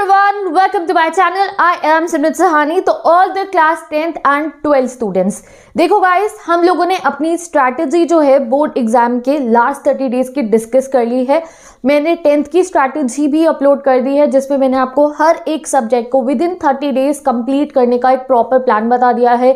everyone, welcome to my channel. I am Simran Sahani. तो all the class 10th and 12th students. देखो guys हम लोगों ने अपनी स्ट्रैटेजी जो है बोर्ड एग्जाम के लास्ट थर्टी डेज की डिस्कस कर ली है मैंने टेंथ की स्ट्रैटेजी भी अपलोड कर दी है जिसमें मैंने आपको हर एक सब्जेक्ट को within thirty days complete करने का एक प्रॉपर प्लान बता दिया है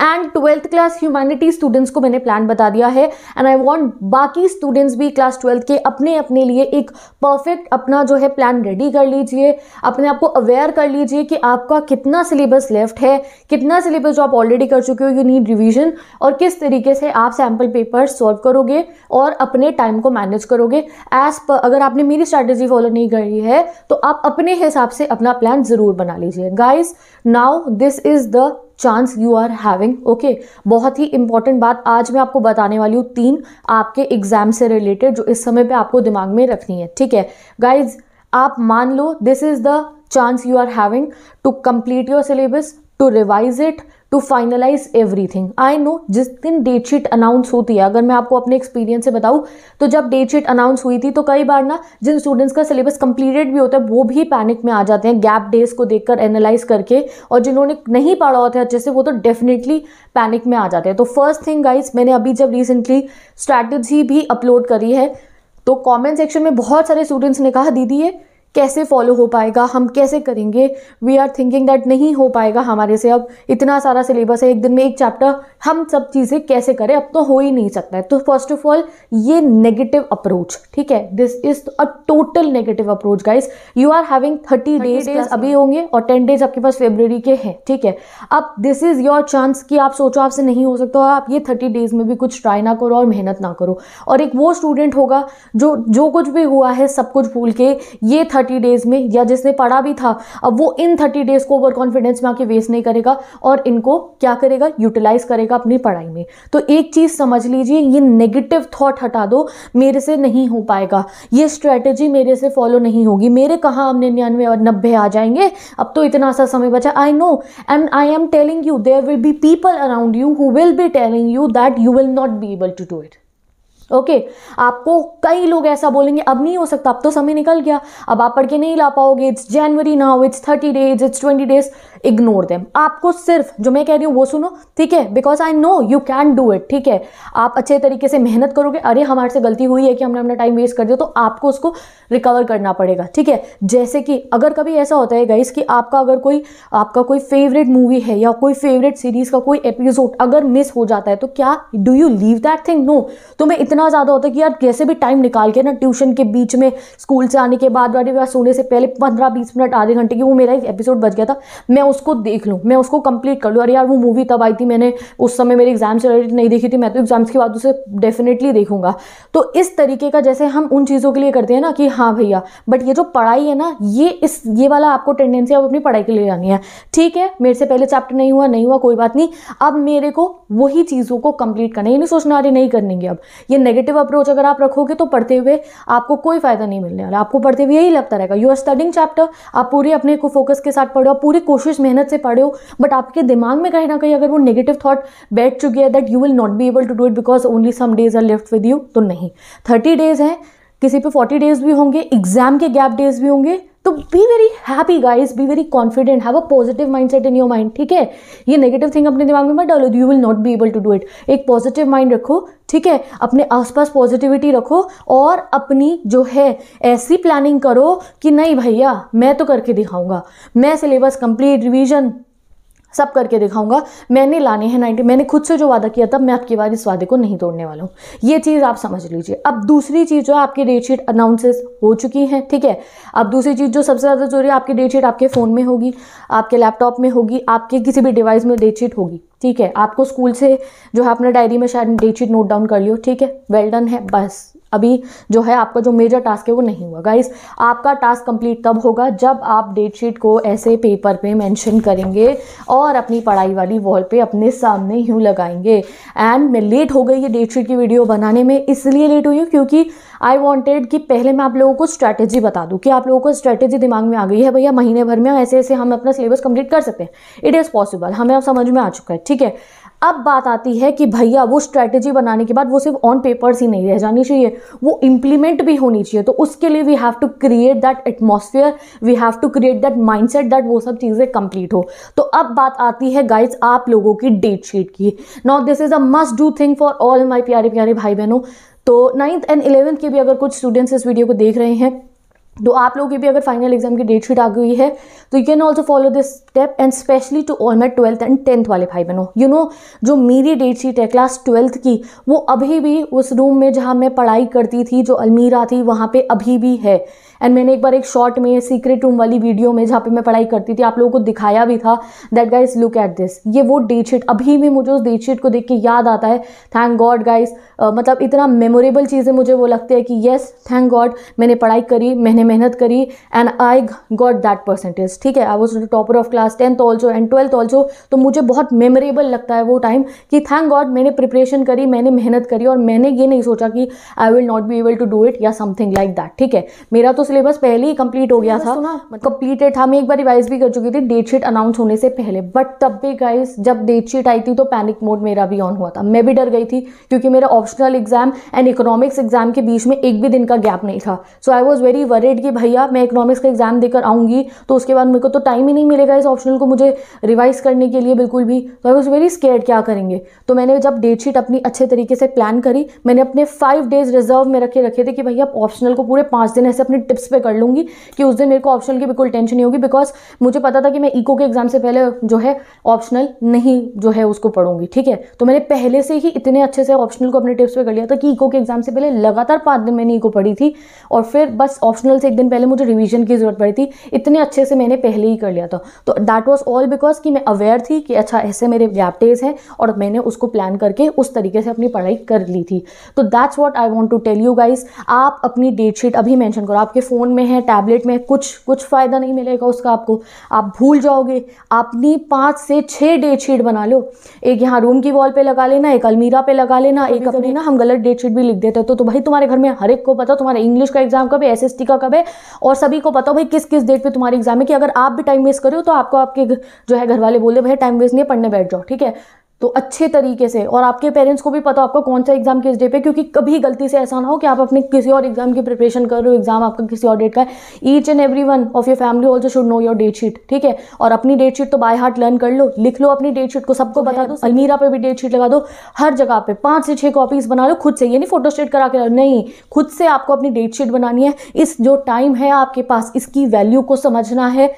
and twelfth class humanity students को मैंने प्लान बता दिया है एंड आई वॉन्ट बाकी स्टूडेंट्स भी क्लास ट्वेल्थ के अपने अपने लिए एक परफेक्ट अपना जो है प्लान रेडी कर लीजिए अपने आप को अवेयर कर लीजिए कि आपका कितना सिलेबस लेफ्ट है कितना सिलेबस जो आप ऑलरेडी कर चुके हो यू नीड रिविजन और किस तरीके से आप सैम्पल पेपर सॉल्व करोगे और अपने टाइम को मैनेज करोगे एज पर अगर आपने मेरी स्ट्रैटेजी फॉलो नहीं करी है तो आप अपने हिसाब से अपना प्लान ज़रूर बना लीजिए guys now this is the chance you are having okay बहुत ही इंपॉर्टेंट बात आज मैं आपको बताने वाली हूँ तीन आपके एग्जाम से रिलेटेड जो इस समय पे आपको दिमाग में रखनी है ठीक है गाइज आप मान लो this is the chance you are having to complete your syllabus to revise it to finalise everything I know जिस दिन डेट शीट अनाउंस होती है अगर मैं आपको अपने एक्सपीरियंस से बताऊँ तो जब डेट शीट अनाउंस हुई थी तो कई बार ना जिन स्टूडेंट्स का सिलेबस कंप्लीटेड भी होता है वो भी पैनिक में आ जाते हैं गैप डेज को देखकर एनालाइज करके और जिन्होंने नहीं पढ़ा होता है अच्छे से वो तो डेफिनेटली पैनिक में आ जाते हैं तो फर्स्ट थिंग गाइज मैंने अभी जब रिसेंटली स्ट्रैटेजी भी अपलोड करी है तो कॉमेंट सेक्शन में बहुत सारे स्टूडेंट्स ने कहा दीदी ये कैसे फॉलो हो पाएगा हम कैसे करेंगे वी आर थिंकिंग दैट नहीं हो पाएगा हमारे से अब इतना सारा सिलेबस है एक दिन में एक चैप्टर हम सब चीज़ें कैसे करें अब तो हो ही नहीं सकता है तो फर्स्ट ऑफ ऑल ये नेगेटिव अप्रोच ठीक है this is a total negative approach guys you are having thirty days अभी होंगे और टेन डेज आपके पास फेब्रवरी के हैं ठीक है अब दिस इज़ योर चांस कि आप सोचो आपसे नहीं हो सकता आप ये थर्टी डेज में भी कुछ ट्राई ना करो और मेहनत ना करो और एक वो स्टूडेंट होगा जो जो कुछ भी हुआ है सब कुछ भूल के ये थर्टी थर्टी डेज़ में या जिसने पढ़ा भी था अब वो इन थर्टी डेज़ को ओवर कॉन्फिडेंस में आके वेस्ट नहीं करेगा और इनको क्या करेगा यूटिलाइज करेगा अपनी पढ़ाई में तो एक चीज़ समझ लीजिए ये नेगेटिव थाट हटा दो मेरे से नहीं हो पाएगा ये स्ट्रैटेजी मेरे से फॉलो नहीं होगी मेरे कहाँ हम निन्यानवे और नब्बे आ जाएंगे अब तो इतना सा समय बचा I know and I am telling you there will be people around you who will be telling you that you will not be able to do it okay okay, आपको कई लोग ऐसा बोलेंगे अब नहीं हो सकता अब तो समय निकल गया अब आप पढ़ के नहीं ला पाओगे it's January now it's thirty days it's twenty days ignore them आपको सिर्फ जो मैं कह रही हूँ वो सुनो ठीक है because I know you can do it ठीक है आप अच्छे तरीके से मेहनत करोगे अरे हमारे से गलती हुई है कि हमने अपना टाइम वेस्ट कर दिया तो आपको उसको रिकवर करना पड़ेगा ठीक है जैसे कि अगर कभी ऐसा होता है गाइस कि आपका अगर कोई आपका कोई फेवरेट मूवी है या कोई फेवरेट सीरीज़ का कोई एपिसोड अगर मिस हो जाता है तो क्या do you leave that thing no मैं इतना इतना ज़्यादा होता है कि यार कैसे भी टाइम निकाल के ना ट्यूशन के बीच में स्कूल से आने के बाद या सोने से पहले पंद्रह बीस मिनट आधे घंटे की वो मेरा एक एपिसोड बच गया था मैं उसको देख लूँ मैं उसको कंप्लीट कर लूँ अरे यार वो मूवी तब आई थी मैंने उस समय मेरे एग्जाम से रिलेटेड नहीं देखी थी मैं तो एग्जाम्स के बाद उसे डेफिनेटली देखूंगा तो इस तरीके का जैसे हम उन चीज़ों के लिए करते हैं ना कि हाँ भैया बट ये जो पढ़ाई है ना ये इस ये वाला आपको टेंडेंसी आप अपनी पढ़ाई के लिए जानी है ठीक है मेरे से पहले चैप्टर नहीं हुआ नहीं हुआ कोई बात नहीं अब मेरे को वही चीज़ों को कंप्लीट करना ये नहीं सोचना अरे नहीं करनेंगे अब ये नेगेटिव अप्रोच अगर आप रखोगे तो पढ़ते हुए आपको कोई फ़ायदा नहीं मिलने वाला आपको पढ़ते हुए यही लगता रहेगा यू आर स्टडिंग चैप्टर आप पूरे अपने को फोकस के साथ पढ़ो आप पूरी कोशिश मेहनत से पढ़ो बट आपके दिमाग में कहीं ना कहीं अगर वो नेगेटिव थाट बैठ चुकी है that you will not be able to do it because only some days are left with you तो नहीं थर्टी डेज हैं किसी पे फोर्टी डेज भी होंगे एग्जाम के गैप डेज भी होंगे तो be very happy guys be very confident have a positive mindset in your mind ठीक है ये नेगेटिव थिंग अपने दिमाग में मत डालो you will not be able to do it एक पॉजिटिव माइंड रखो ठीक है अपने आसपास पॉजिटिविटी रखो और अपनी जो है ऐसी प्लानिंग करो कि नहीं भैया मैं तो करके दिखाऊंगा मैं सिलेबस कंप्लीट रिवीजन सब करके दिखाऊंगा मैंने लाने हैं नाइन्टी मैंने खुद से जो वादा किया तब मैं आपकी बार इस वादे को नहीं तोड़ने वाला हूँ ये चीज़ आप समझ लीजिए अब दूसरी चीज़ जो है आपकी डेट शीट अनाउंसेस हो चुकी हैं ठीक है अब दूसरी चीज़ जो सबसे ज़्यादा जरूरी है आपकी डेट शीट आपके फ़ोन में होगी आपके लैपटॉप में होगी आपके किसी भी डिवाइस में डेट शीट होगी ठीक है आपको स्कूल से जो है अपना डायरी में शायद डेट शीट नोट डाउन कर लियो ठीक है वेल डन है बस अभी जो है आपका जो मेजर टास्क है वो नहीं हुआ गाइस आपका टास्क कंप्लीट तब होगा जब आप डेट शीट को ऐसे पेपर पे मेंशन करेंगे और अपनी पढ़ाई वाली वॉल पे अपने सामने यूँ लगाएंगे एंड मैं लेट हो गई ये डेट शीट की वीडियो बनाने में इसलिए लेट हुई हूँ क्योंकि आई वॉन्टेड कि पहले मैं आप लोगों को स्ट्रैटेजी बता दूँ कि आप लोगों को स्ट्रैटेजी दिमाग में आ गई है भैया महीने भर में ऐसे ऐसे हम अपना सिलेबस कंप्लीट कर सकते हैं इट इज़ पॉसिबल हमें अब समझ में आ चुका है ठीक है अब बात आती है कि भैया वो स्ट्रैटेजी बनाने के बाद वो सिर्फ ऑन पेपर्स ही नहीं रह जानी चाहिए वो इम्प्लीमेंट भी होनी चाहिए तो उसके लिए we have to create that atmosphere we have to create that mindset that वो सब चीज़ें कंप्लीट हो तो अब बात आती है गाइज आप लोगों की डेट शीट की no this is a must do thing for all my प्यारे प्यारे भाई बहनों तो नाइन्थ एंड इलेवंथ के भी अगर कुछ स्टूडेंट्स इस वीडियो को देख रहे हैं तो आप लोगों की भी अगर फाइनल एग्जाम की डेट शीट आ गई है तो you can also follow this step and specially to all my twelfth and tenth वाले भाई बहनों यू नो जो मेरी डेट शीट है क्लास ट्वेल्थ की वो अभी भी उस रूम में जहाँ मैं पढ़ाई करती थी जो अलमीरा थी वहाँ पे अभी भी है एंड मैंने एक बार एक शॉर्ट में सीक्रेट रूम वाली वीडियो में जहाँ पे मैं पढ़ाई करती थी आप लोगों को दिखाया भी था that guys look at this ये वो डेट शीट अभी भी मुझे उस डेट शीट को देख के याद आता है थैंक गॉड गाइज मतलब इतना मेमोरेबल चीज़ें मुझे वो लगती है कि येस थैंक गॉड मैंने पढ़ाई करी मैंने मेहनत करी and I got that percentage ठीक है I was topper of class tenth also and twelfth also तो मुझे बहुत मेमोरेबल लगता है वो टाइम कि थैंक गॉड मैंने प्रिपरेशन करी मैंने मेहनत करी और मैंने ये नहीं सोचा कि I will not be able to do it या समथिंग लाइक दैट ठीक है मेरा तो तो सिलेबस पहले ही कंप्लीट हो गया था तो मतलब कंप्लीटेड था मैं एक बार रिवाइज भी कर चुकी थी डेट शीट अनाउंस होने से पहले बट तब भी गाइस जब डेट शीट आई थी तो पैनिक मोड मेरा भी ऑन हुआ था मैं भी डर गई थी क्योंकि मेरा optional exam and economics exam के बीच में एक भी दिन का गैप नहीं था so I was very worried कि भैया मैं इकोनॉमिक्स का एग्जाम देकर आऊंगी तो उसके बाद मेरे को तो टाइम ही नहीं मिलेगा इस ऑप्शनल को मुझे रिवाइज करने के लिए बिल्कुल भी तो आई वॉज वेरी स्केयर क्या करेंगे तो मैंने जब डेट शीट अपनी अच्छे तरीके से प्लान करी मैंने अपने फाइव डेज रिजर्व में रखे रखे थे कि भैया ऑप्शनल को पूरे पांच दिन ऐसे अपने टिप्स पे कर लूँगी कि उस दिन मेरे को ऑप्शनल की बिल्कुल टेंशन नहीं होगी बिकॉज मुझे पता था कि मैं इको के एग्ज़ाम से पहले जो है ऑप्शनल नहीं जो है उसको पढ़ूंगी ठीक है तो मैंने पहले से ही इतने अच्छे से ऑप्शनल को अपने टिप्स पे कर लिया था कि ईको के एग्ज़ाम से पहले लगातार पाँच दिन मैंने ईको पढ़ी थी और फिर बस ऑप्शनल से एक दिन पहले मुझे रिविजन की ज़रूरत पड़ी थी इतने अच्छे से मैंने पहले ही कर लिया था तो दैट वॉज ऑल बिकॉज कि मैं अवेयर थी कि अच्छा ऐसे मेरे गैप डेज हैं और मैंने उसको प्लान करके उस तरीके से अपनी पढ़ाई कर ली थी तो that's what I want to tell you guys आप अपनी डेट शीट अभी मैंशन करो आपके फ़ोन में है टैबलेट में कुछ कुछ फ़ायदा नहीं मिलेगा उसका आपको आप भूल जाओगे अपनी पाँच से छः डेट शीट बना लो एक यहाँ रूम की वॉल पे लगा लेना एक अलमीरा पे लगा लेना एक अपनी ना हम गलत डेट शीट भी लिख देते हैं तो, तो भाई तुम्हारे घर में हर एक को पता तुम्हारे इंग्लिश का एग्ज़ाम कब है एस का कब है और सभी को पता भाई किस किस डेट पर तुम्हारी एग्ज़ाम है कि अगर आप भी टाइम वेस्ट करो तो आपको आपके जो है घर वाले बोले भाई टाइम वेस्ट नहीं पढ़ने बैठ जाओ ठीक है तो अच्छे तरीके से और आपके पेरेंट्स को भी पता हो आपका कौन सा एग्ज़ाम किस डे पे क्योंकि कभी गलती से ऐसा ना हो कि आप अपने किसी और एग्ज़ाम की प्रिपरेशन कर रहे हो एग्ज़ाम आपका किसी और डेट का है each and every one of your family also should know your date sheet ठीक है और अपनी डेट शीट तो बाय हार्ट लर्न कर लो लिख लो अपनी डेट शीट को सबको तो बता दो अलमीरा पर भी डेट शीट लगा दो हर जगह पर पाँच से छः कॉपीज़ बना लो खुद से ये नहीं फोटो स्टेट करा के नहीं खुद से आपको अपनी डेट शीट बनानी है इस जो टाइम है आपके पास इसकी वैल्यू को समझना है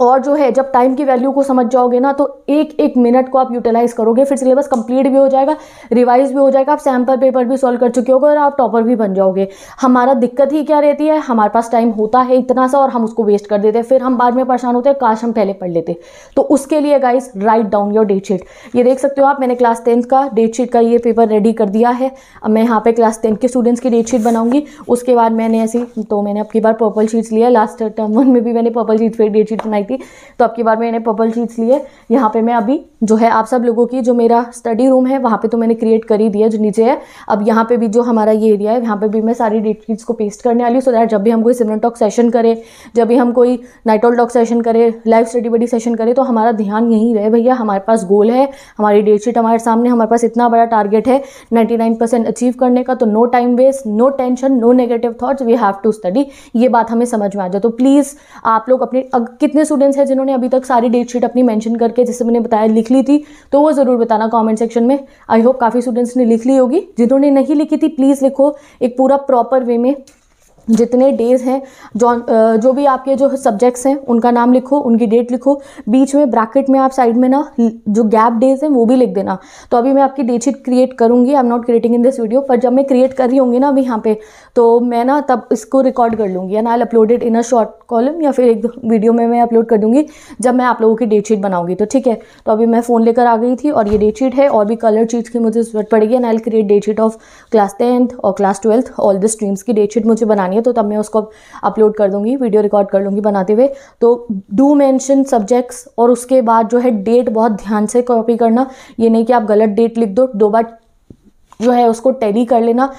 और जो है जब टाइम की वैल्यू को समझ जाओगे ना तो एक एक मिनट को आप यूटिलाइज़ करोगे फिर सिलेबस कंप्लीट भी हो जाएगा रिवाइज भी हो जाएगा आप सैम्पल पेपर भी सॉल्व कर चुके होगे और आप टॉपर भी बन जाओगे हमारा दिक्कत ही क्या रहती है हमारे पास टाइम होता है इतना सा और हम उसको वेस्ट कर देते हैं फिर हम बाद में परेशान होते हैं काश हम पहले पढ़ लेते तो उसके लिए guys write down your date sheet ये देख सकते हो आप मैंने क्लास टेंथ का डेट शीट का ये पेपर रेडी कर दिया है अब मैं यहाँ पर क्लास टेंथ के स्टूडेंट्स की डेट शीट बनाऊंगी उसके बाद मैंने ऐसी तो मैंने अब बार पर्पल शीट्स लिया लास्ट टर्म वन में भी मैंने पर्पल शीट पर डेट शीट बनाई आई थी तो अब की बार मैंने पर्पल शीट्स लिए यहाँ पे मैं अभी जो है आप सब लोगों की जो मेरा स्टडी रूम है वहाँ पे तो मैंने क्रिएट कर ही दिया जो नीचे है अब यहाँ पे भी जो हमारा ये एरिया है यहाँ पे भी मैं सारी डेट शीट्स को पेस्ट करने वाली हूँ सो दैट जब भी हम कोई सिमरन टॉक सेशन करें जब भी हम कोई नाइटोल टॉक सेशन करें लाइव स्टडी बडी सेशन करें तो हमारा ध्यान यहीं रहे भैया हमारे पास गोल है हमारी डेट शीट हमारे सामने हमारे पास इतना बड़ा टारगेट है नाइन्टी अचीव करने का तो no time waste no tension no negative thoughts we have to study ये बात हमें समझ में आ जाए तो प्लीज़ आप लोग अपने कितने स्टूडेंट्स हैं जिन्होंने अभी तक सारी डेट शीट अपनी मेंशन करके जैसे मैंने बताया लिख ली थी तो वो ज़रूर बताना कमेंट सेक्शन में आई होप काफ़ी स्टूडेंट्स ने लिख ली होगी जिन्होंने नहीं लिखी थी प्लीज़ लिखो एक पूरा प्रॉपर वे में जितने डेज हैं जॉन जो भी आपके जो सब्जेक्ट्स हैं उनका नाम लिखो उनकी डेट लिखो बीच में ब्रैकेट में आप साइड में ना जो गैप डेज हैं वो भी लिख देना तो अभी मैं आपकी डेट शीट क्रिएट करूँगी I am not creating in this video पर जब मैं क्रिएट कर रही होंगी ना अभी यहाँ पे तो मैं ना तब इसको रिकॉर्ड कर लूँगी and I uploaded in a short column या फिर एक वीडियो में मैं अपलोड कर दूँगी जब मैं आप लोगों की डेट शीट बनाऊँगी तो ठीक है तो अभी मैं फ़ोन लेकर आ गई थी और ये डेट शीट है और भी कलर चीज़ की मुझे जरूरत पड़ेगी and I create date sheet of class tenth और class twelfth all the streams की डेट शीट मुझे बनानी बनानी है तो तब मैं उसको अपलोड कर दूंगी वीडियो रिकॉर्ड कर लूँगी बनाते हुए तो डू मैंशन सब्जेक्ट्स और उसके बाद जो है डेट बहुत ध्यान से कॉपी करना ये नहीं कि आप गलत डेट लिख दो दो बार जो है उसको टैली कर लेना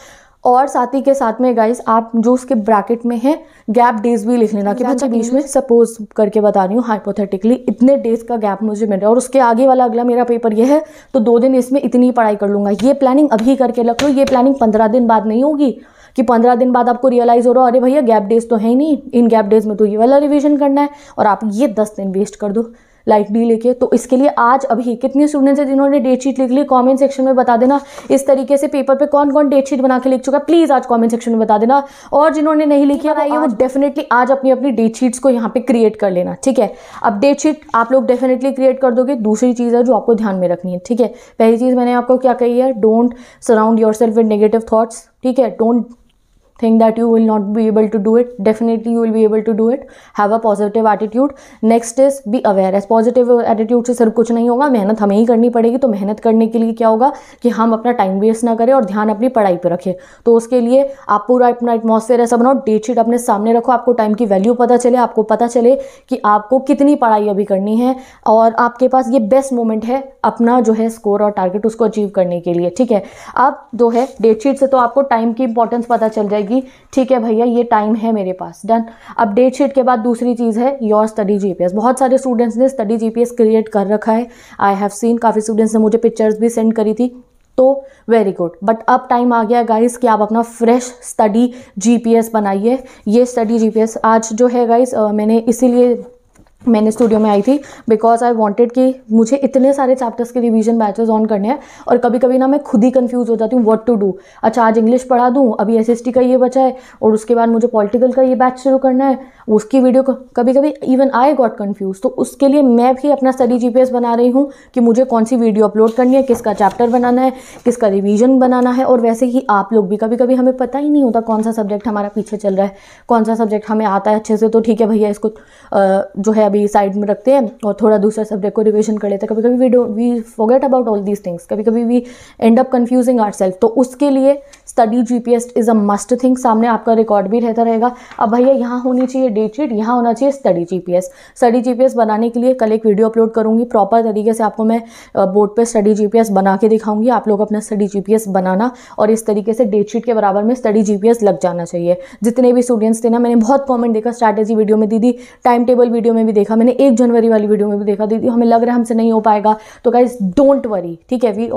और साथ ही के साथ में गाइस आप जो उसके ब्रैकेट में है गैप डेज भी लिख लेना कि बच्चे बीच में सपोज करके बता रही हूँ हाइपोथेटिकली इतने डेज का गैप मुझे मिल रहा है और उसके आगे वाला अगला मेरा पेपर ये है तो दो दिन इसमें इतनी पढ़ाई कर लूँगा ये प्लानिंग अभी करके रख लो ये प्लानिंग पंद्रह दिन बाद नहीं होगी कि पंद्रह दिन बाद आपको रियलाइज़ हो रहा है अरे भैया गैप डेज तो है ही नहीं इन गैप डेज में तो ये वाला रिविजन करना है और आप ये दस दिन वेस्ट कर दो लाइक डी लेके तो इसके लिए आज अभी कितने स्टूडेंट्स हैं जिन्होंने डेट शीट लिख ली कमेंट सेक्शन में बता देना इस तरीके से पेपर पे कौन कौन डेट शीट बना के लिख चुका है प्लीज़ आज कमेंट सेक्शन में बता देना और जिन्होंने नहीं लिखी है वो डेफिनेटली आज अपनी अपनी डेट शीट्स को यहाँ पे क्रिएट कर लेना ठीक है अब डेट शीट आप लोग डेफिनेटली क्रिएट कर दोगे दूसरी चीज़ है जो आपको ध्यान में रखनी है ठीक है पहली चीज़ मैंने आपको क्या कही है don't surround your self with negative thoughts ठीक है don't think that you will not be able to do it definitely you will be able to do it have a positive attitude next is be aware as positive attitude से सिर्फ कुछ नहीं होगा मेहनत हमें ही करनी पड़ेगी तो मेहनत करने के लिए क्या होगा कि हम अपना टाइम वेस्ट ना करें और ध्यान अपनी पढ़ाई पर रखें तो उसके लिए आप पूरा अपना एटमोसफेयर ऐसा बनाओ डेट शीट अपने सामने रखो आपको टाइम की वैल्यू पता चले आपको पता चले कि आपको कितनी पढ़ाई अभी करनी है और आपके पास ये बेस्ट मोमेंट है अपना जो है स्कोर और टारगेट उसको अचीव करने के लिए ठीक है अब जो है डेट शीट से तो आपको टाइम की इंपॉर्टेंस पता चल जाएगी जाएगी ठीक है भैया ये टाइम है मेरे पास डन अब डेट शीट के बाद दूसरी चीज़ है योर स्टडी जीपीएस बहुत सारे स्टूडेंट्स ने स्टडी जीपीएस क्रिएट कर रखा है आई हैव सीन काफ़ी स्टूडेंट्स ने मुझे पिक्चर्स भी सेंड करी थी तो वेरी गुड बट अब टाइम आ गया गाइस कि आप अपना फ्रेश स्टडी जीपीएस बनाइए ये स्टडी जीपीएस आज जो है गाइस मैंने इसीलिए मैंने स्टूडियो में आई थी बिकॉज आई वॉन्टेड कि मुझे इतने सारे चैप्टर्स के रिविजन बैचेस ऑन करने हैं और कभी कभी ना मैं खुद ही कन्फ्यूज हो जाती हूँ वट टू डू अच्छा आज इंग्लिश पढ़ा दूँ अभी टी का ये बचा है और उसके बाद मुझे पॉलिटिकल का ये बैच शुरू करना है उसकी वीडियो कभी कभी इवन आई गॉट कन्फ्यूज तो उसके लिए मैं भी अपना स्टडी जी बना रही हूँ कि मुझे कौन सी वीडियो अपलोड करनी है किसका चैप्टर बनाना है किसका रिविजन बनाना है और वैसे ही आप लोग भी कभी कभी हमें पता ही नहीं होता कौन सा सब्जेक्ट हमारा पीछे चल रहा है कौन सा सब्जेक्ट हमें आता है अच्छे से तो ठीक है भैया इसको जो है कभी साइड में रखते हैं और थोड़ा दूसरा सब्जेक्ट को रिविजन कर लेते हैं कभी कभी we do we forget about all these things कभी कभी we end up confusing our self तो उसके लिए study G P S is a must thing सामने आपका रिकॉर्ड भी रहता रहेगा अब भैया यहाँ होनी चाहिए डेट शीट यहाँ होना चाहिए study G P S study G P S बनाने के लिए कल एक वीडियो अपलोड करूँगी प्रॉपर तरीके से आपको मैं बोर्ड पर स्टडी जी पी एस बना के दिखाऊंगी आप लोग अपना स्टडी जी पी एस बनाना और इस तरीके से डेट शीट के बराबर में स्टडी जी पी एस लग जाना चाहिए जितने भी स्टूडेंट्स थे ना मैंने बहुत कॉमेंट देखा स्ट्रैटेजी वीडियो में दीदी टाइम टेबल वीडियो में भी देखा मैंने एक जनवरी वाली वीडियो में भी देखा दीदी हमें लग रहा है हमसे नहीं हो पाएगा तो गाइज डोंट वरी ठीक है we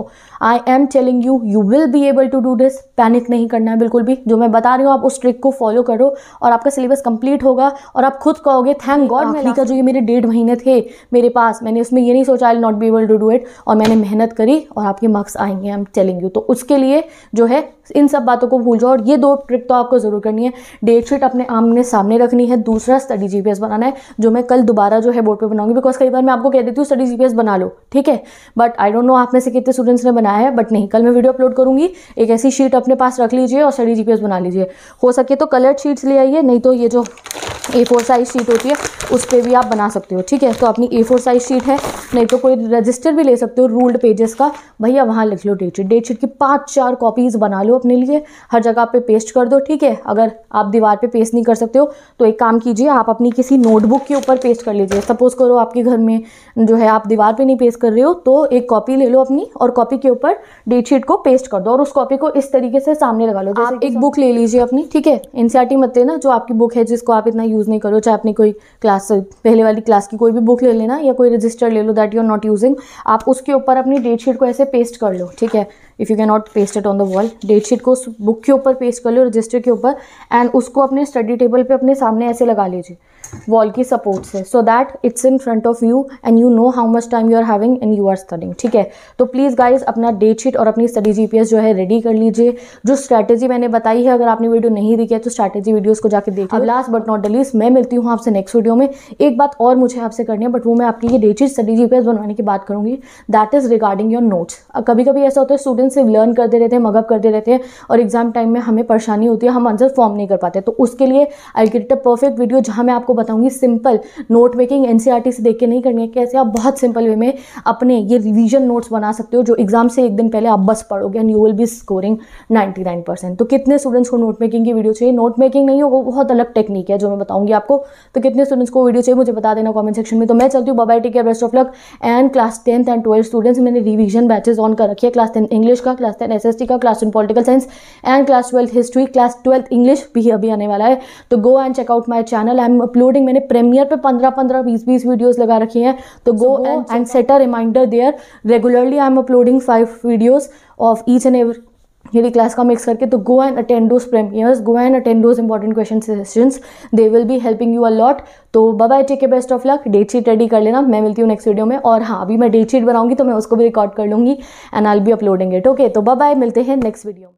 I am telling you you will be able to do this panic नहीं करना है बिल्कुल भी जो मैं बता रही हूँ आप उस ट्रिक को फॉलो करो और आपका सिलेबस कंप्लीट होगा और आप खुद कहोगे थैंक गॉड मैं लिखा जो ये मेरे डेढ़ महीने थे मेरे पास मैंने उसमें ये नहीं सोचा I not be able to do it और मैंने मेहनत करी और आपके मार्क्स आएंगे आई एम टेलिंग यू तो उसके लिए जो है इन सब बातों को भूल जाओ और ये दो ट्रिक तो आपको ज़रूर करनी है डेट शीट अपने आमने सामने रखनी है दूसरा स्टडी जीपीएस बनाना है जो मैं कल दोबारा जो है बोर्ड पे बनाऊंगी बिकॉज कई बार मैं आपको कह देती हूँ स्टडी जीपीएस बना लो ठीक है बट आई डोंट नो आप में से कितने स्टूडेंट्स ने बनाया है बट नहीं कल मैं वीडियो अपलोड करूंगी एक ऐसी शीट अपने पास रख लीजिए और स्टडी जीपीएस बना लीजिए हो सके तो कलर्ड शीट्स ले आइए नहीं तो ये जो ए फोर साइज शीट होती है उस पर भी आप बना सकते हो ठीक है तो अपनी ए फोर साइज शीट है नहीं तो कोई रजिस्टर भी ले सकते हो रूल्ड पेजेस का भैया वहाँ लिख लो डेट शीट डेट शीट की पाँच चार कॉपीज़ बना लो अपने लिए हर जगह पे पेस्ट कर दो ठीक है अगर आप दीवार पे पेस्ट नहीं कर सकते हो तो एक काम कीजिए आप अपनी किसी नोटबुक के ऊपर पेस्ट पेस्ट कर लीजिए सपोज़ करो आपके घर में जो है आप दीवार पे नहीं पेस्ट कर रहे हो तो एक कॉपी ले लो अपनी और कॉपी के ऊपर डेट शीट को पेस्ट कर दो और उस कॉपी को इस तरीके से सामने लगा लो आप एक बुक ले लीजिए अपनी ठीक है एन मत लेना जो आपकी बुक है जिसको आप इतना यूज़ नहीं करो चाहे अपनी कोई क्लास पहले वाली क्लास की कोई भी बुक ले लेना या कोई रजिस्टर ले लो that you are not using आप उसके ऊपर अपनी डेट शीट को ऐसे पेस्ट कर लो ठीक है if you can not paste it on the wall date sheet को उस बुक के ऊपर पेस्ट कर लो रजिस्टर के ऊपर एंड उसको अपने स्टडी टेबल पे अपने सामने ऐसे लगा लीजिए वॉल की सपोर्ट से so that it's in front of you and you know how much time you are having and you are studying ठीक है तो प्लीज़ गाइज अपना डेट शीट और अपनी स्टडी जी जो है रेडी कर लीजिए जो स्ट्रैटेजी मैंने बताई है अगर आपने वीडियो नहीं देखी है तो स्ट्रैटेजी वीडियोज़ को जाकर देखिए लास्ट बट नॉट द मैं मिलती हूँ आपसे नेक्स्ट वीडियो में एक बात और मुझे आपसे करनी है बट वो मैं आपकी ये डेट शीट स्टडी जी बनवाने की बात करूँगी that is regarding your notes कभी कभी ऐसा होता है स्टूडेंट दिन सिर्फ लर्न करते रहते हैं मगअप करते रहते हैं और एग्जाम टाइम में हमें परेशानी होती है हम आंसर फॉर्म नहीं कर पाते तो उसके लिए I get a perfect video जहाँ मैं आपको बताऊँगी सिंपल नोट मेकिंग एन से देख के नहीं करनी है कैसे आप बहुत सिंपल वे में अपने ये रिविजन नोट्स बना सकते हो जो एग्जाम से एक दिन पहले आप बस पढ़ोगे and you will be scoring ninety तो कितने स्टूडेंट्स को नोट मेकिंग की वीडियो चाहिए नोट मेकिंग नहीं हो बहुत अलग टेक्निक है जो मैं बताऊँगी आपको तो कितने स्टूडेंट्स को वीडियो चाहिए मुझे बता देना कमेंट सेक्शन में तो मैं चलती हूँ बाबा टी के best of luck and class tenth and twelfth students मैंने रिविजन बैचेज ऑन कर रखी है क्लास टेंथ इंग्लिश इंग्लिश का क्लास टेन एस का class ten political science and class twelfth history class twelfth English भी अभी आने वाला है तो go and checkout my channel I am uploading मैंने प्रीमियर पे पंद्रह पंद्रह बीस बीस वीडियोज़ लगा रखी हैं तो go and and set a reminder there regularly I am uploading five videos of each and every यदि क्लास का मिक्स करके तो go and attend those premieres go and attend those important question suggestion they will be helping you a lot तो bye take के best of luck date sheet ready कर लेना मैं मिलती हूँ नेक्स्ट वीडियो में और हाँ अभी मैं डेट शीट बनाऊंगी तो मैं उसको भी रिकॉर्ड कर लूँगी and I be uploading it okay तो बाय मिलते हैं नेक्स्ट वीडियो